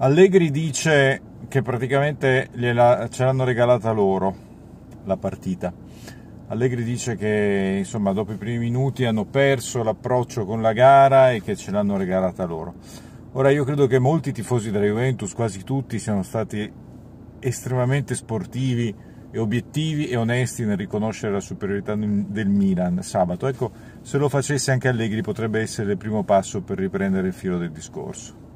Allegri dice che praticamente gliela, ce l'hanno regalata loro la partita. Allegri dice che insomma, dopo i primi minuti hanno perso l'approccio con la gara e che ce l'hanno regalata loro. Ora io credo che molti tifosi della Juventus, quasi tutti, siano stati estremamente sportivi e obiettivi e onesti nel riconoscere la superiorità del Milan sabato. Ecco, se lo facesse anche Allegri potrebbe essere il primo passo per riprendere il filo del discorso.